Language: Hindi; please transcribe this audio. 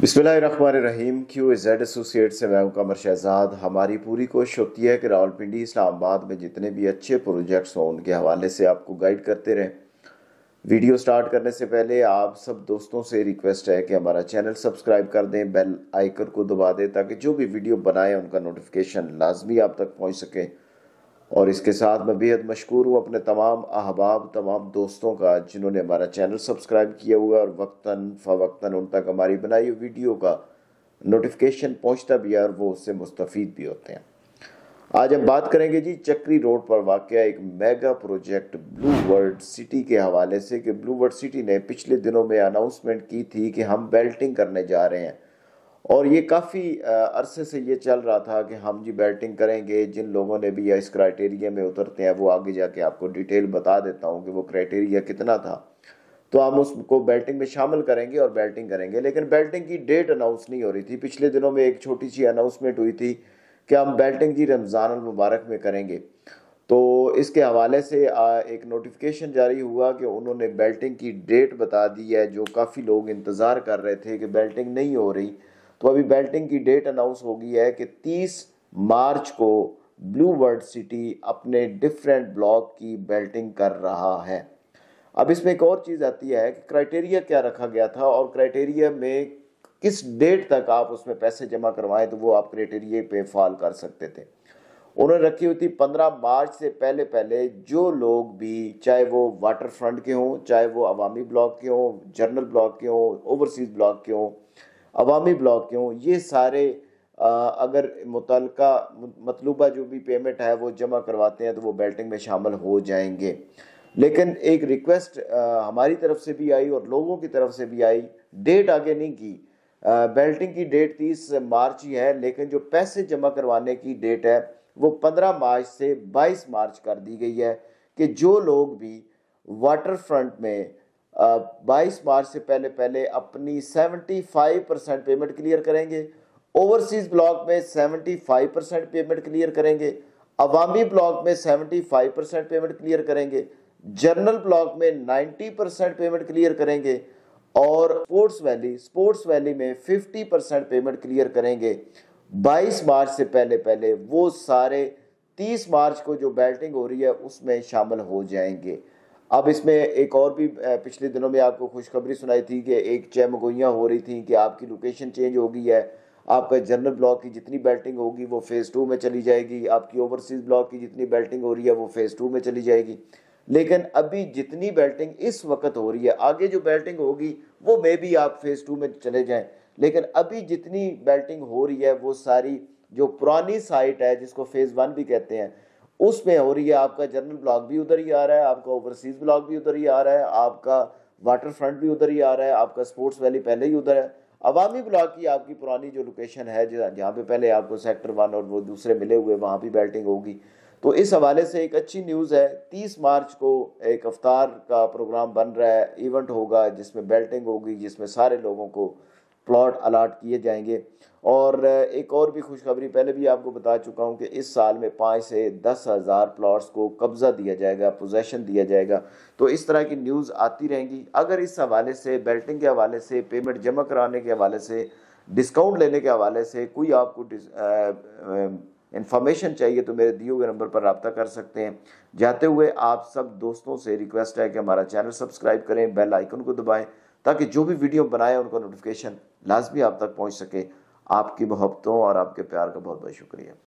बिस्मिल्लाहिर्रहमानिर्रहीम क्यू जेड एसोसिएट से मैं हूं कमर शहजाद हमारी पूरी कोशिश होती है कि रावलपिंडी इस्लामाबाद में जितने भी अच्छे प्रोजेक्ट्स हों उनके हवाले से आपको गाइड करते रहें वीडियो स्टार्ट करने से पहले आप सब दोस्तों से रिक्वेस्ट है कि हमारा चैनल सब्सक्राइब कर दें बेल आइकन को दबा दें ताकि जो भी वीडियो बनाएं उनका नोटिफिकेशन लाजमी आप तक पहुँच सकें और इसके साथ मैं बेहद मशहूर हूँ अपने तमाम अहबाब तमाम दोस्तों का जिन्होंने हमारा चैनल सब्सक्राइब किया हुआ और वक्ता फ़वक्ता उन तक हमारी बनाई हुई वीडियो का नोटिफिकेशन पहुँचता भी है और वो उससे मुस्तफ़ भी होते हैं आज हम बात करेंगे जी चक्री रोड पर वाक़ एक mega project blue world city के हवाले से कि ब्लू वर्ल्ड सिटी ने पिछले दिनों में अनाउंसमेंट की थी कि हम बेल्टिंग करने जा रहे हैं और ये काफ़ी अरसे से ये चल रहा था कि हम जी बैटिंग करेंगे जिन लोगों ने भी इस क्राइटेरिया में उतरते हैं वो आगे जाके आपको डिटेल बता देता हूँ कि वो क्राइटेरिया कितना था तो हम उसको बैटिंग में शामिल करेंगे और बैटिंग करेंगे लेकिन बैटिंग की डेट अनाउंस नहीं हो रही थी पिछले दिनों में एक छोटी सी अनाउंसमेंट हुई थी कि हम बैटिंग जी रमज़ान मुबारक में करेंगे तो इसके हवाले से एक नोटिफिकेशन जारी हुआ कि उन्होंने बैटिंग की डेट बता दी है जो काफ़ी लोग इंतज़ार कर रहे थे कि बैटिंग नहीं हो रही तो अभी बेल्टिंग की डेट अनाउंस होगी है कि 30 मार्च को ब्लू वर्ल्ड सिटी अपने डिफरेंट ब्लॉक की बेल्टिंग कर रहा है अब इसमें एक और चीज़ आती है कि क्राइटेरिया क्या रखा गया था और क्राइटेरिया में किस डेट तक आप उसमें पैसे जमा करवाएं तो वो आप क्राइटेरिया पे फॉल कर सकते थे उन्होंने रखी हुई थी पंद्रह मार्च से पहले पहले जो लोग भी चाहे वो वाटर फ्रंट के हों चाहे वो अवामी ब्लॉक के हों जर्नल ब्लॉक के हों ओवरसीज ब्लॉक के हों अवामी ब्लॉक के हों ये सारे आ, अगर मुतल मतलूबा जो भी पेमेंट है वो जमा करवाते हैं तो वो बेल्टिंग में शामिल हो जाएंगे लेकिन एक रिक्वेस्ट आ, हमारी तरफ से भी आई और लोगों की तरफ से भी आई डेट आगे नहीं की बेल्टिंग की डेट तीस मार्च ही है लेकिन जो पैसे जमा करवाने की डेट है वो पंद्रह मार्च से बाईस मार्च कर दी गई है कि जो लोग भी वाटर फ्रंट में बाईस मार्च से पहले पहले अपनी seventy five percent payment clear करेंगे ओवरसीज़ ब्लॉक में seventy five percent payment clear करेंगे अवामी ब्लॉक में seventy five percent payment clear करेंगे जर्नल ब्लॉक में नाइन्टी परसेंट पेमेंट क्लियर करेंगे और स्पोर्ट्स वैली स्पोर्ट्स वैली में फिफ्टी परसेंट पेमेंट क्लियर करेंगे बाईस मार्च से पहले पहले वो सारे तीस मार्च को जो बैटिंग हो रही है उसमें शामिल हो जाएंगे अब इसमें एक और भी पिछले दिनों में आपको खुशखबरी सुनाई थी कि एक चैमगोइयाँ हो रही थी कि आपकी लोकेशन चेंज हो गई है आपका जनरल ब्लॉक की जितनी बेल्टिंग होगी वो फेज़ टू में चली जाएगी आपकी ओवरसीज़ ब्लॉक की जितनी बेल्टिंग हो रही है वो फेज़ टू में चली जाएगी लेकिन अभी जितनी बेल्टिंग इस वक्त हो रही है आगे जो बेल्टिंग होगी वो मे भी आप फेज़ टू में चले जाएँ लेकिन अभी जितनी बेल्टिंग हो रही है वो सारी जो पुरानी साइट है जिसको फेज़ वन भी कहते हैं उसमें हो रही है आपका जर्नल ब्लॉक भी उधर ही आ रहा है आपका ओवरसीज ब्लॉक भी उधर ही आ रहा है आपका वाटर फ्रंट भी उधर ही आ रहा है आपका स्पोर्ट्स वैली पहले ही उधर है अवामी ब्लॉक की आपकी पुरानी जो लोकेशन है जहाँ पे पहले आपको सेक्टर वन और वो दूसरे मिले हुए वहाँ भी बेल्टिंग होगी तो इस हवाले से एक अच्छी न्यूज़ है तीस मार्च को एक अवतार का प्रोग्राम बन रहा है इवेंट होगा जिसमें बेल्टिंग होगी जिसमें सारे लोगों को प्लॉट अलाट किए जाएंगे और एक और भी खुशखबरी पहले भी आपको बता चुका हूँ कि इस साल में पाँच से दस हज़ार प्लाट्स को कब्ज़ा दिया जाएगा पोजेसन दिया जाएगा तो इस तरह की न्यूज़ आती रहेंगी अगर इस हवाले से बेल्टिंग के हवाले से पेमेंट जमा कराने के हवाले से डिस्काउंट लेने के हवाले से कोई आपको इंफॉर्मेशन चाहिए तो मेरे दिए हुए नंबर पर रबता कर सकते हैं जाते हुए आप सब दोस्तों से रिक्वेस्ट है कि हमारा चैनल सब्सक्राइब करें बेल आइकन को दबाएं ताकि जो भी वीडियो बनाए उनका नोटिफिकेशन लाजमी आप तक पहुँच सके आपकी मोहब्बतों और आपके प्यार का बहुत बहुत शुक्रिया